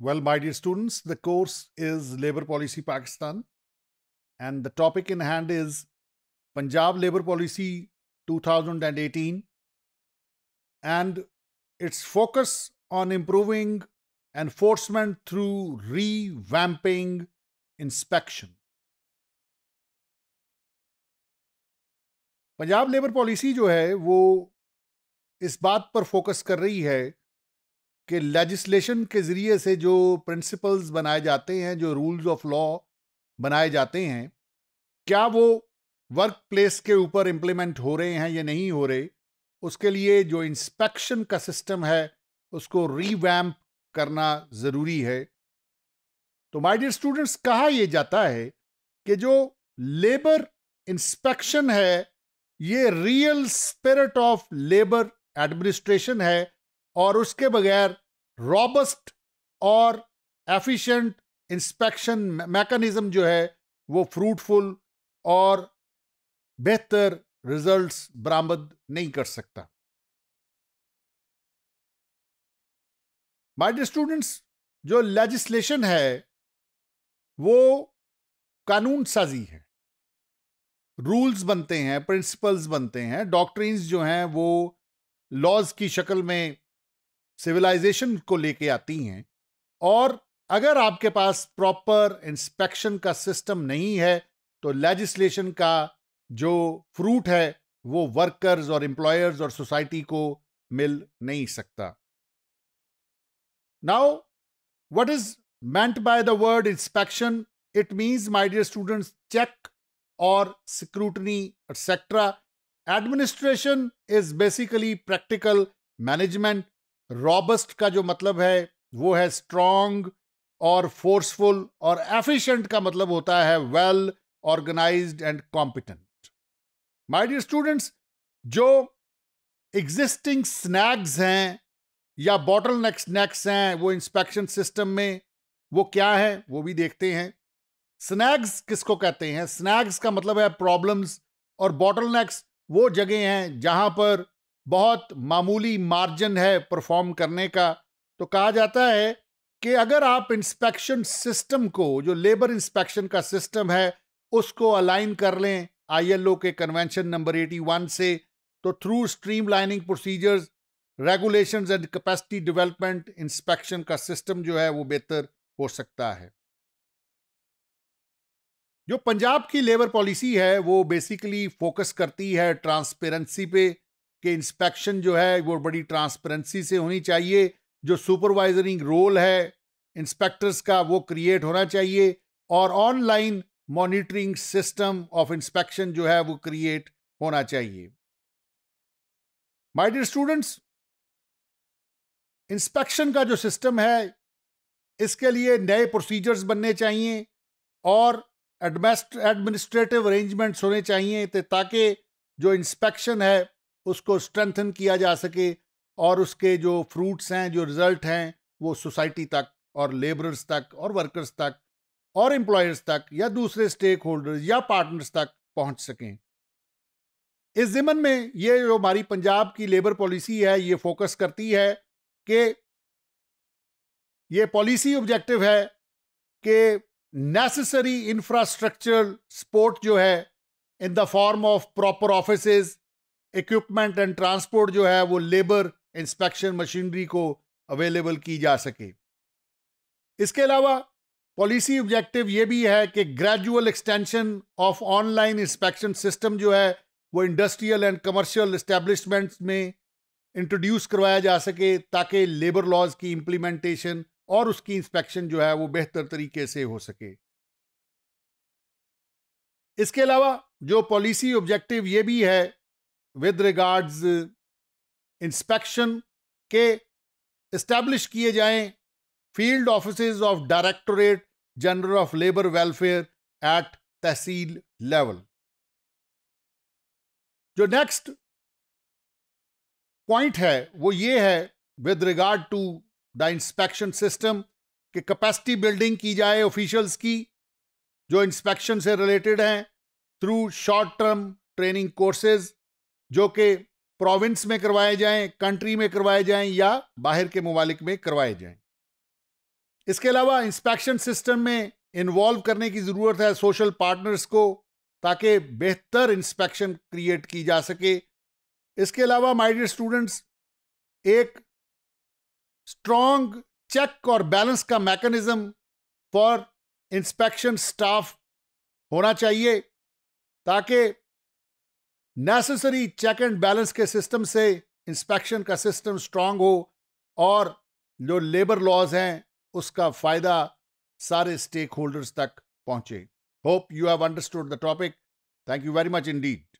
Well, my dear students, the course is Labour Policy Pakistan and the topic in hand is Punjab Labour Policy 2018 and its focus on improving enforcement through revamping inspection. Punjab labour policy, which is, वो इस बात पर कि legislation के ज़रिए से जो principles बनाए जाते हैं जो रूल्स ऑफ लॉ बनाए जाते हैं क्या वो वर्क प्लेस के ऊपर इम्प्लीमेंट हो रहे हैं या नहीं हो रहे उसके लिए जो इंस्पेक्शन का सिस्टम है उसको रीवैम्प करना ज़रूरी है तो माय डियर स्टूडेंट्स कहा यह जाता है कि जो लेबर इंस्पेक्शन है ये real spirit of labour administration है और उसके बगैर रॉबस्ट और एफिशिएंट इंस्पेक्शन मैकेनिज्म जो है वो फ्रूटफुल और बेहतर रिजल्ट्स बरामद नहीं कर सकता माय स्टूडेंट्स जो लेजिस्लेशन है वो कानून साजी है रूल्स बनते हैं प्रिंसिपल्स बनते हैं डॉक्ट्रीन्स जो हैं वो लॉज की शक्ल में सिविलाइजेशन को लेके आती हैं और अगर आपके पास प्रॉपर इंस्पेक्शन का सिस्टम नहीं है तो लेजिस्लेशन का जो फ्रूट है वो वर्कर्स और एम्प्लॉयर्स और सोसाइटी को मिल नहीं सकता now what is meant by the word inspection it means my dear students check और scrutiny etcetera administration is basically practical management robust का जो मतलब है वो है स्ट्रॉन्ग और फोर्सफुल और एफिशिएंट का मतलब होता है well organised and competent my dear students जो एग्जिस्टिंग स्नैक्स हैं या बॉटल नेक स्नैक्स हैं वो इंस्पेक्शन सिस्टम में वो क्या है वो भी देखते हैं स्नैक्स किसको कहते हैं स्नैक्स का मतलब है प्रॉब्लम्स और बॉटल नेक्स वो जगह हैं जहां पर बहुत मामूली मार्जिन है परफॉर्म करने का तो कहा जाता है कि अगर आप इंस्पेक्शन सिस्टम को जो लेबर इंस्पेक्शन का सिस्टम है उसको अलाइन कर लें आईएलओ के कन्वेंशन नंबर 81 से तो through streamlining procedures regulations and capacity development inspection का सिस्टम जो है वो बेहतर हो सकता है जो पंजाब की लेबर पॉलिसी है वो बेसिकली फोकस करती है ट्रांसपेरेंसी पे कि इंस्पेक्शन जो है वो बड़ी ट्रांसपेरेंसी से होनी चाहिए जो सुपरवाइजरिंग रोल है इंस्पेक्टर्स का वो क्रिएट होना चाहिए और online monitoring system of inspection जो है वो क्रिएट होना चाहिए माय डियर स्टूडेंट्स इंस्पेक्शन का जो सिस्टम है इसके लिए नए प्रोसीजर्स बनने चाहिए और एडमिनिस्ट्रेटिव अरेंजमेंट्स होने चाहिए ताकि जो इंस्पेक्शन है उसको स्ट्रेंथन किया जा सके और उसके जो फ्रूट्स हैं जो रिजल्ट हैं वो सोसाइटी तक और लेबरर्स तक और वर्कर्स तक और एम्प्लॉयर्स तक या दूसरे स्टेक होल्डर्स या पार्टनर्स तक पहुंच सकें इस जिमन में ये जो हमारी पंजाब की लेबर पॉलिसी है ये फोकस करती है कि ये पॉलिसी ऑब्जेक्टिव है कि नेसेसरी इंफ्रास्ट्रक्चर सपोर्ट जो है in the form of proper office equipment and transport जो है वो लेबर इंस्पेक्शन मशीनरी को अवेलेबल की जा सके इसके अलावा पॉलिसी ऑब्जेक्टिव ये भी है कि gradual extension of online inspection system जो है वो इंडस्ट्रियल एंड कमर्शियल इस्टेब्लिशमेंट्स में इंट्रोड्यूस करवाया जा सके ताकि लेबर लॉज की इम्प्लीमेंटेशन और उसकी इंस्पेक्शन जो है वो बेहतर तरीके से हो सके इसके अलावा जो पॉलिसी ऑब्जेक्टिव ये भी है विद रिगार्ड्स इंस्पेक्शन के इस्टेब्लिश किए जाएं field office of directorate general of labour welfare at tehsil level जो नेक्स्ट पॉइंट है वो ये है with regard to the inspection system कि कैपेसिटी बिल्डिंग की जाए ऑफिशियल्स की जो इंस्पेक्शन से रिलेटेड हैं through short term training courses जो कि प्रोविंस में करवाए जाएं कंट्री में करवाए जाएं या बाहर के ममालिक में करवाए जाएं इसके अलावा इंस्पेक्शन सिस्टम में इन्वॉल्व करने की ज़रूरत है सोशल पार्टनर्स को ताकि बेहतर इंस्पेक्शन क्रिएट की जा सके इसके अलावा माय स्टूडेंट्स एक स्ट्रॉन्ग चेक और बैलेंस का मैकेनिज्म फॉर इंस्पेक्शन स्टाफ होना चाहिए ताकि नेसेसरी चेक एंड बैलेंस के सिस्टम से इंस्पेक्शन का सिस्टम स्ट्रांग हो और जो लेबर लॉज हैं उसका फायदा सारे स्टेक होल्डर्स तक पहुंचे hope you have understood the topic thank you very much Indeed